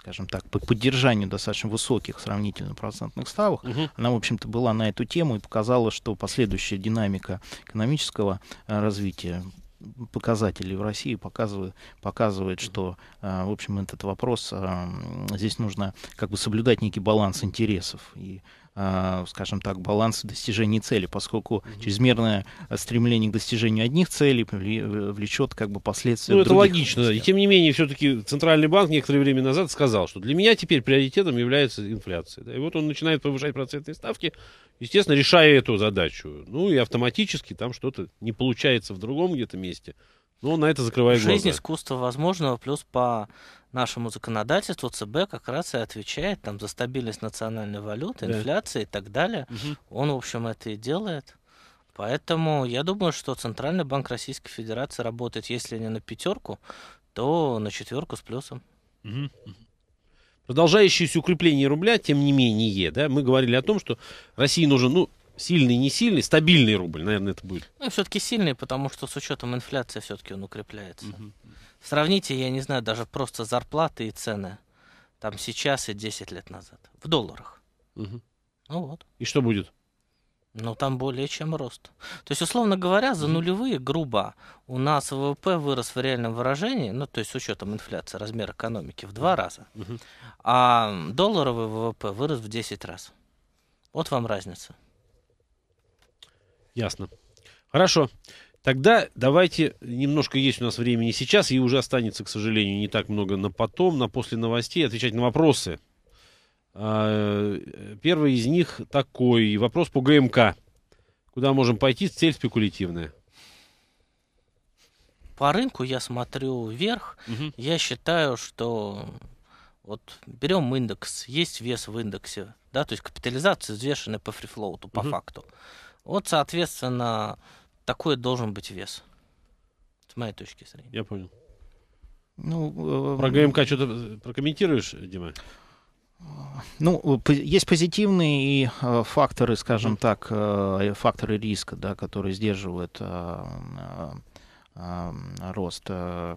скажем так, по поддержанию достаточно высоких сравнительно процентных ставок, угу. она, в общем-то, была на эту тему и показала, что последующая динамика экономического э, развития показателей в России показывает показывает, что, э, в общем, этот вопрос, э, здесь нужно как бы соблюдать некий баланс интересов. И а, скажем так, баланс в достижении цели, поскольку чрезмерное а, стремление к достижению одних целей э, влечет как бы последствия. Ну, это логично, да. И тем не менее, все-таки Центральный банк некоторое время назад сказал, что для меня теперь приоритетом является инфляция. Да? И вот он начинает повышать процентные ставки, естественно, решая эту задачу. Ну и автоматически там что-то не получается в другом где-то месте. Ну, на это закрывай Жизнь, глаза. Жизнь искусства возможного, плюс по нашему законодательству ЦБ как раз и отвечает там, за стабильность национальной валюты, да. инфляции и так далее. Угу. Он, в общем, это и делает. Поэтому я думаю, что Центральный банк Российской Федерации работает, если не на пятерку, то на четверку с плюсом. Угу. Продолжающееся укрепление рубля, тем не менее, да, мы говорили о том, что России нужен, ну, Сильный, не сильный, стабильный рубль, наверное, это будет. Ну, все-таки сильный, потому что с учетом инфляции все-таки он укрепляется. Угу. Сравните, я не знаю, даже просто зарплаты и цены там сейчас и 10 лет назад. В долларах. Угу. Ну вот. И что будет? Ну, там более чем рост. То есть, условно говоря, за нулевые, грубо, у нас ВВП вырос в реальном выражении, ну, то есть с учетом инфляции, размер экономики, в два раза, а долларовый ВВП вырос в 10 раз. Вот вам разница. Ясно. Хорошо. Тогда давайте, немножко есть у нас времени сейчас, и уже останется, к сожалению, не так много на потом, на после новостей, отвечать на вопросы. А, э, первый из них такой. Вопрос по ГМК. Куда можем пойти? Цель спекулятивная. По рынку я смотрю вверх. Угу. Я считаю, что вот берем индекс, есть вес в индексе, да, то есть капитализация взвешенная по фрифлоуту, по угу. факту. Вот, соответственно, такой должен быть вес. С моей точки зрения. Я понял. Ну, э, про ГМК что-то э, прокомментируешь, Дима? Ну, э, есть позитивные факторы, скажем так, факторы риска, да, которые сдерживают рост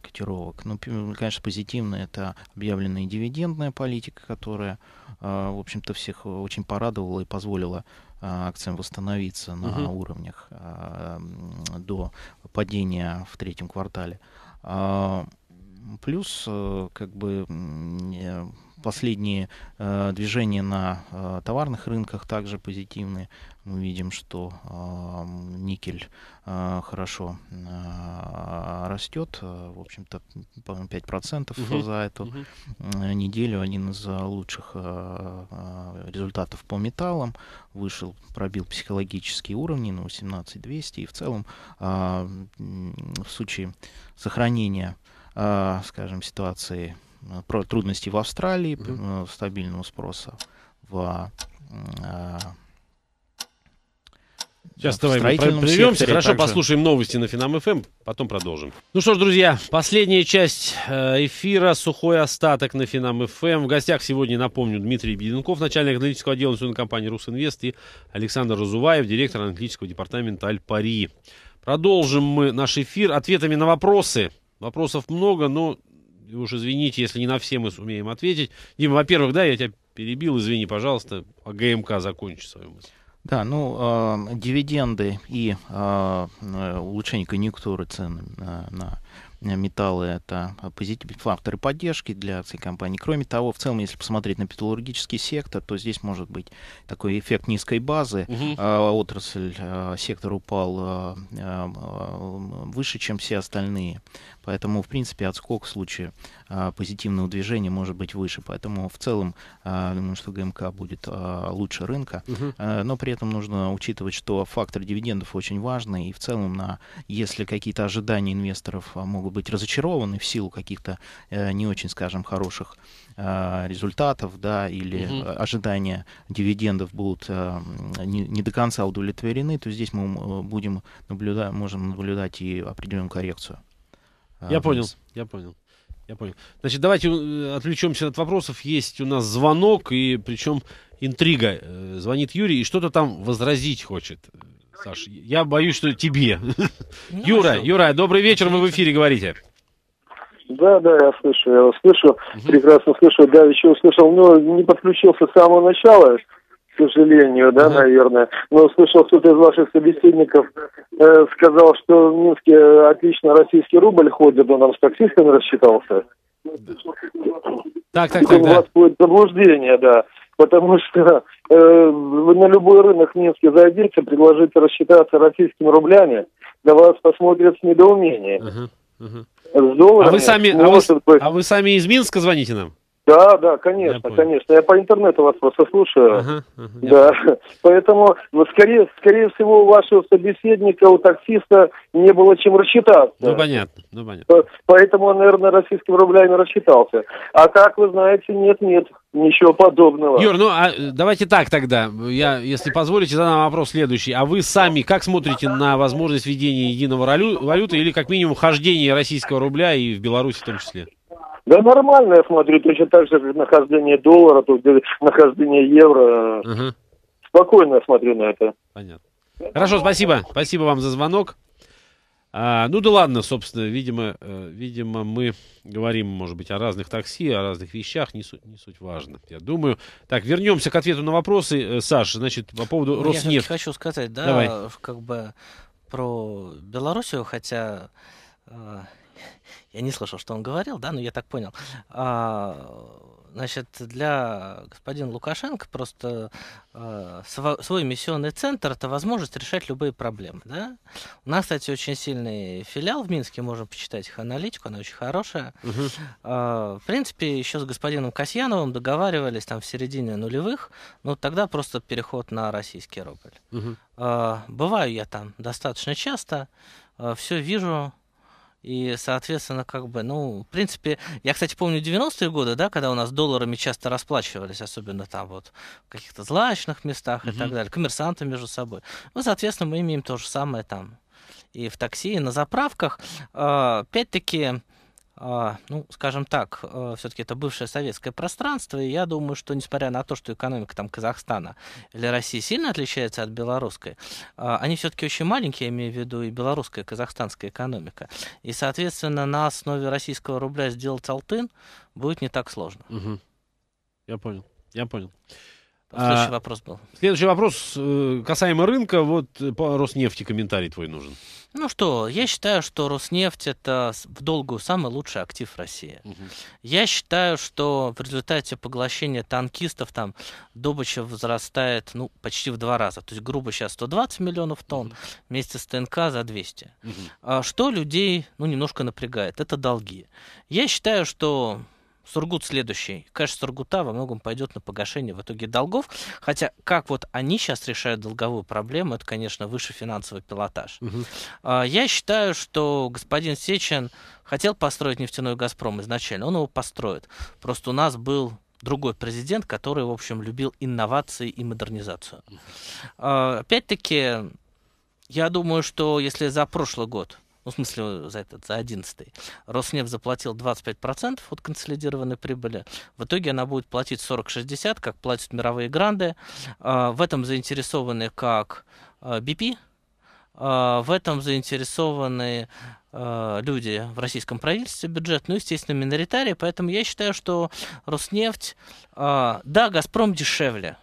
котировок. Ну, ну конечно, позитивно это объявленная дивидендная политика, которая, в общем-то, всех очень порадовала и позволила а, акциям восстановиться на угу. уровнях а, до падения в третьем квартале. А, плюс, э, как бы, последние э, движения на э, товарных рынках также позитивные мы видим, что э, никель э, хорошо э, растет, э, в общем-то, 5% угу. за эту угу. неделю, один из э, лучших э, результатов по металлам, вышел, пробил психологические уровни на 18200, и в целом э, в случае сохранения, э, скажем, ситуации про трудности в Австралии, угу. стабильного спроса в Сейчас давай прервемся. Хорошо, также. послушаем новости на Финам ФМ, эм, потом продолжим. Ну что ж, друзья, последняя часть э, эфира «Сухой остаток» на Финам ФМ. Эм. В гостях сегодня, напомню, Дмитрий Беденков, начальник аналитического отдела национальной компании «Русинвест» и Александр Разуваев, директор аналитического департамента «Аль-Пари». Продолжим мы наш эфир ответами на вопросы. Вопросов много, но уж извините, если не на все мы сумеем ответить. Дима, во-первых, да, я тебя перебил, извини, пожалуйста, а ГМК закончи свою мысль. Да, ну, э, дивиденды и а, э, улучшение конъюнктуры цен а, на, на металлы это позитивные факторы поддержки для акций компании. Кроме того, в целом, если посмотреть на металлургический сектор, то здесь может быть такой эффект низкой базы. Угу. А, отрасль, а, сектор упал а, выше, чем все остальные Поэтому, в принципе, отскок в случае а, позитивного движения может быть выше. Поэтому в целом, а, думаю, что ГМК будет а, лучше рынка. Угу. но при этом нужно учитывать, что фактор дивидендов очень важный. И в целом, на, если какие-то ожидания инвесторов могут быть разочарованы в силу каких-то э, не очень, скажем, хороших результатов, да, или угу. ожидания дивидендов будут не, не до конца удовлетворены, то здесь мы будем наблюдать, можем наблюдать и определенную коррекцию. А, я понял, я понял. Я понял. Значит, давайте э, отвлечемся от вопросов. Есть у нас звонок, и причем интрига. Э, звонит Юрий и что-то там возразить хочет. Саш, я боюсь, что тебе. Юра, Юра, добрый вечер, вы в эфире говорите. Да, да, я слышу, я вас слышу, прекрасно слышу, да, еще услышал, но не подключился с самого начала к сожалению, да, да. наверное. Но слышал, кто-то из ваших собеседников э, сказал, что в Минске отлично российский рубль ходит, он там с таксистами рассчитался. Так, так, так, у да. вас будет заблуждение, да. Потому что э, вы на любой рынок в Минске зайдите, предложите рассчитаться российскими рублями, на вас посмотрят с недоумением. Uh-huh, uh-huh. С долларами, а вы сами, а вы, а вы сами из Минска звоните нам? Да, да, конечно, я конечно. Я по интернету вас просто слушаю. Ага, ага, да. Поэтому, ну, скорее, скорее всего, у вашего собеседника, у таксиста не было чем рассчитаться. Ну, понятно, ну, понятно. Поэтому он, наверное, российскими рублями рассчитался. А так, вы знаете, нет-нет, ничего подобного. Юр, ну, а давайте так тогда. Я, если позволите, задам вопрос следующий. А вы сами как смотрите на возможность введения единого валюты или, как минимум, хождения российского рубля и в Беларуси в том числе? Да нормально, я смотрю, точно так же, как нахождение доллара, то есть э, нахождение евро. Угу. Спокойно я смотрю на это. Понятно. Хорошо, спасибо. Спасибо вам за звонок. А, ну да ладно, собственно, видимо, э, видимо, мы говорим, может быть, о разных такси, о разных вещах, не суть, не суть важно, я думаю. Так, вернемся к ответу на вопросы, э, Саш, значит, по поводу ну, Роснефть. Я хочу сказать, да, Давай. как бы про Белоруссию, хотя э, я не слышал, что он говорил, да, но я так понял. А, значит, для господина Лукашенко просто а, свой миссионный центр это возможность решать любые проблемы, да. У нас, кстати, очень сильный филиал в Минске, можно почитать их аналитику, она очень хорошая. Угу. А, в принципе, еще с господином Касьяновым договаривались там в середине нулевых, но тогда просто переход на российский рубль. Угу. А, бываю я там достаточно часто, а, все вижу и, соответственно, как бы, ну, в принципе, я, кстати, помню 90-е годы, да, когда у нас долларами часто расплачивались, особенно там вот в каких-то злачных местах mm-hmm. и так далее, коммерсанты между собой. Ну, соответственно, мы имеем то же самое там и в такси, и на заправках. А, опять-таки, а, ну, скажем так, э, все-таки это бывшее советское пространство, и я думаю, что несмотря на то, что экономика там Казахстана или России сильно отличается от белорусской, а, они все-таки очень маленькие, я имею в виду и белорусская, и казахстанская экономика. И, соответственно, на основе российского рубля сделать алтын будет не так сложно. Угу. Я понял, я понял. Следующий а, вопрос был. Следующий вопрос э, касаемо рынка. Вот э, по Роснефти комментарий твой нужен. Ну что, я считаю, что Роснефть это в долгую самый лучший актив России. Угу. Я считаю, что в результате поглощения танкистов там добыча возрастает ну, почти в два раза. То есть, грубо сейчас 120 миллионов тонн угу. вместе с ТНК за 200. Угу. А, что людей ну, немножко напрягает? Это долги. Я считаю, что Сургут следующий. Кэш Сургута во многом пойдет на погашение в итоге долгов. Хотя, как вот они сейчас решают долговую проблему, это, конечно, выше финансовый пилотаж. Угу. Я считаю, что господин Сечин хотел построить нефтяной «Газпром» изначально. Он его построит. Просто у нас был другой президент, который, в общем, любил инновации и модернизацию. А, опять-таки, я думаю, что если за прошлый год ну, в смысле, э, за этот, за 11 Роснефть заплатил 25% от консолидированной прибыли. В итоге она будет платить 40-60, как платят мировые гранды. А, в этом заинтересованы как BP, э, а, в этом заинтересованы э, люди в российском правительстве бюджет, ну, естественно, миноритарии. Поэтому я считаю, что Роснефть... А, да, «Газпром» дешевле –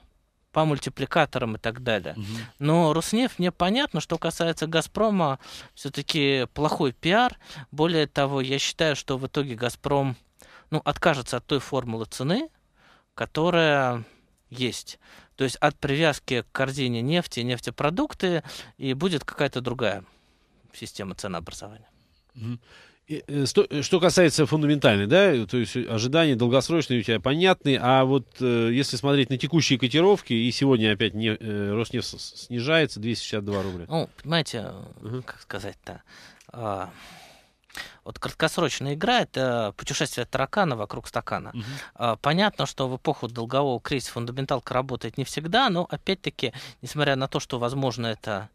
по мультипликаторам и так далее. Угу. Но Руснефть, мне понятно, что касается Газпрома, все-таки плохой пиар. Более того, я считаю, что в итоге Газпром ну, откажется от той формулы цены, которая есть. То есть от привязки к корзине нефти, нефтепродукты, и будет какая-то другая система ценообразования. Угу. Э, э, что касается фундаментальной, да, э, то есть ожидания долгосрочные у тебя понятны, а вот если смотреть на текущие котировки, и сегодня опять не, э, Роснефть снижается 262 рубля. Ну, понимаете, угу. как сказать-то, а, вот краткосрочная игра – это путешествие таракана вокруг стакана. Угу. Понятно, что в эпоху долгового кризиса фундаменталка работает не всегда, но опять-таки, несмотря на то, что, возможно, это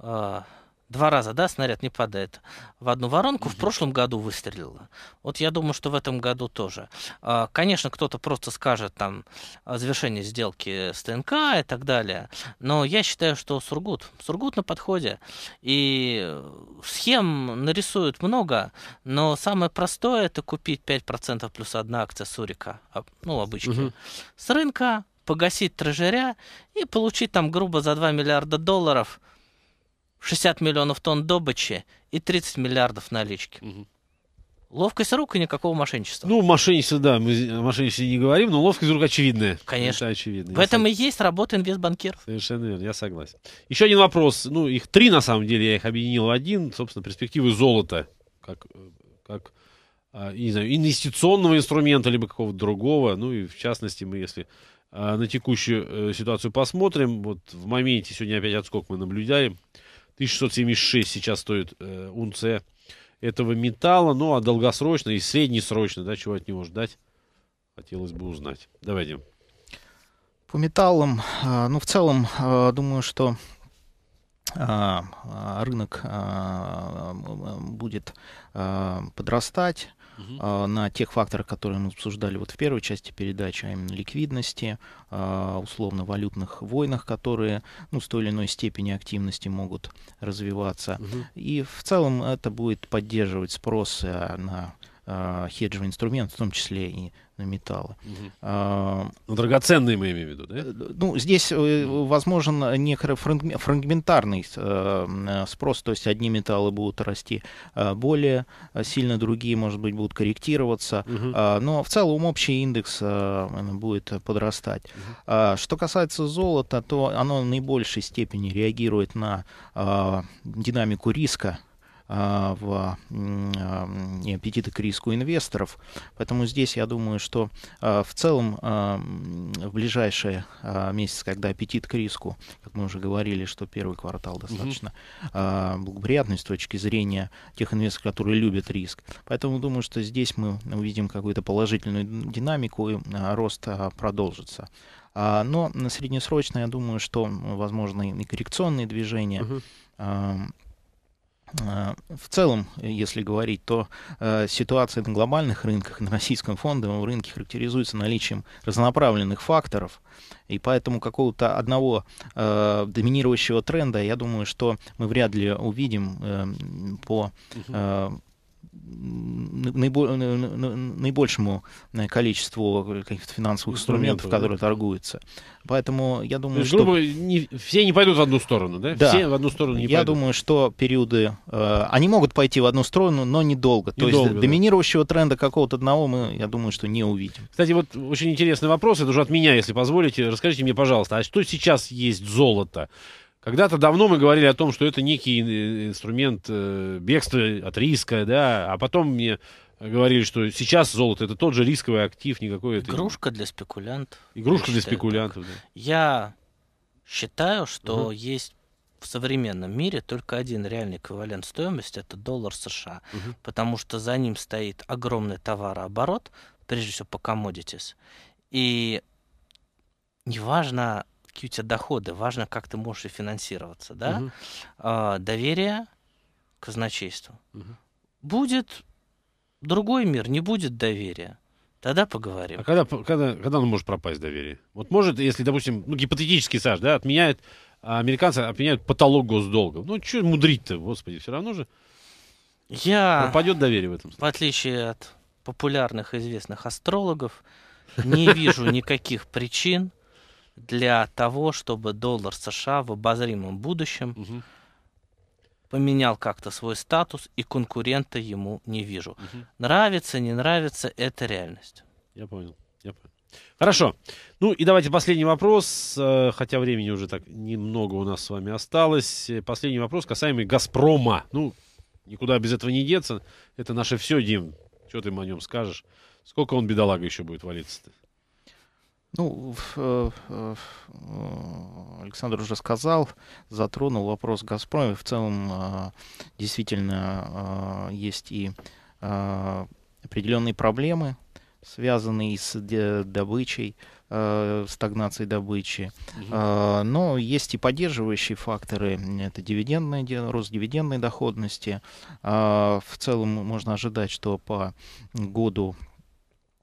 а, Два раза, да, снаряд не падает. В одну воронку в прошлом году выстрелила. Вот я думаю, что в этом году тоже. А, конечно, кто-то просто скажет там а, завершение сделки с ТНК и так далее. Но я считаю, что Сургут. Сургут на подходе. И э, схем нарисуют много, но самое простое это купить 5% плюс одна акция Сурика. А, ну, обычки. Угу. С рынка погасить трежеря и получить там грубо за 2 миллиарда долларов – 60 миллионов тонн добычи и 30 миллиардов налички. Угу. Ловкость рук и никакого мошенничества. Ну, мошенничество, да, мы о мошенничестве не говорим, но ловкость рук очевидная. Конечно. Это очевидно. В этом сог... и есть работа инвестбанкиров. Совершенно верно, я согласен. Еще один вопрос. Ну, их три, на самом деле, я их объединил в один. Собственно, перспективы золота. Как, э, как а, не знаю, инвестиционного инструмента, либо какого-то другого. Ну, и в частности, мы, если а, на текущую э, ситуацию посмотрим, вот в моменте, сегодня опять отскок мы наблюдаем, 1676 сейчас стоит э, унция этого металла. Ну, а долгосрочно и среднесрочно, да, чего от него ждать, хотелось бы узнать. Давайте. По металлам, э, ну, в целом, э, думаю, что э, э, рынок э, будет подрастать. А, на тех факторах, которые мы обсуждали вот в первой части передачи, а именно ликвидности, а, условно-валютных войнах, которые ну, с той или иной степени активности могут развиваться. Угу. И в целом это будет поддерживать спросы э, на э, хеджевые инструменты, в том числе и металлы. Угу. А, ну, драгоценные мы имеем в виду, да? Э, ну, здесь угу. возможен некоторый фрагментарный э, спрос, то есть одни металлы будут расти более сильно, другие, может быть, будут корректироваться, угу. но в целом общий индекс будет подрастать. Угу. что касается золота, то оно в наибольшей степени реагирует на а, динамику риска, а, в а, аппетиты к риску инвесторов. Поэтому здесь я думаю, что а, в целом в ближайшие месяцы, когда аппетит к риску, как мы уже говорили, что первый квартал достаточно mm-hmm. благоприятный с точки зрения тех инвесторов, которые любят риск. Поэтому думаю, что здесь мы увидим какую-то положительную динамику и рост продолжится. Но на среднесрочно я думаю, что возможны и коррекционные движения. Uh-huh. Э, в целом, если говорить, то э, ситуация на глобальных рынках, на российском фондовом рынке характеризуется наличием разнонаправленных факторов, и поэтому какого-то одного э, доминирующего тренда, я думаю, что мы вряд ли увидим э, по наибольшему э, количеству каких-то финансовых ну, инструментов, которые да. Э, торгуются. Поэтому я думаю, То ну, есть, что... не, все не пойдут в одну сторону, да? да. Все в одну сторону не я пойдут. думаю, что периоды... Э, они могут пойти в одну сторону, но недолго. недолго То есть да. доминирующего тренда какого-то одного мы, я думаю, что не увидим. Кстати, вот очень интересный вопрос, это уже от меня, если позволите. Расскажите мне, пожалуйста, а что сейчас есть золото? Когда-то давно мы говорили о том, что это некий э, инструмент э, бегства от риска, да, а потом мне говорили, что сейчас золото это тот же рисковый актив, никакой это. Игрушка для спекулянтов. Игрушка для спекулянтов, так. да. Я считаю, что угу. есть в современном мире только один реальный эквивалент стоимости это доллар США, угу. потому что за ним стоит огромный товарооборот, прежде всего по commodities. И неважно, какие у тебя доходы, важно, как ты можешь финансироваться, да? Угу. А, доверие к казначейству. Угу. Будет другой мир, не будет доверия. Тогда поговорим. А когда, когда, когда оно может пропасть доверие? Вот может, если, допустим, ну, гипотетически, Саш, да, отменяют, а, американцы отменяют потолок госдолга. Ну, что мудрить-то, господи, все равно же. Я... Пропадет доверие в этом случае. В отличие от популярных известных астрологов, не вижу никаких причин для того, чтобы доллар США в обозримом будущем угу. поменял как-то свой статус, и конкурента ему не вижу. Угу. Нравится, не нравится, это реальность. Я понял, я понял. Хорошо. Ну и давайте последний вопрос, э, хотя времени уже так немного у нас с вами осталось. Э, последний вопрос касаемый «Газпрома». Ну, никуда без этого не деться. Это наше все, Дим. Что ты о нем скажешь? Сколько он, бедолага, еще будет валиться-то? Ну, э, э, Александр уже сказал, затронул вопрос «Газпрома». В целом, а, действительно, а, есть и а, определенные проблемы, связанные с добычей, стагнацией добычи. Но есть и поддерживающие факторы. Это дивидендные, рост дивидендной доходности. В целом можно ожидать, что по году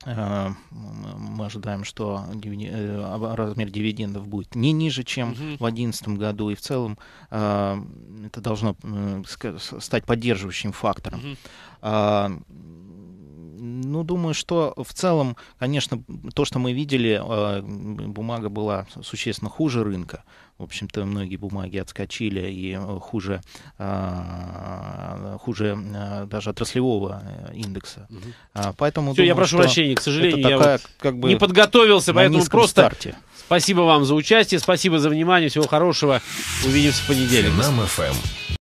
Э, мы ожидаем, что э, размер дивидендов будет не ниже, чем в 2011 году, и в целом э, это должно стать поддерживающим фактором. Ну, думаю, что в целом, конечно, то, что мы видели, а, бумага была существенно хуже рынка. В общем-то, многие бумаги отскочили и э, хуже, а, хуже а, даже отраслевого э, индекса. Поэтому Все, думаю, я прошу прощения, к сожалению, такая, я вот как бы не подготовился, поэтому просто старте. спасибо вам за участие, спасибо за внимание, всего хорошего, увидимся в понедельник. Нам ФМ.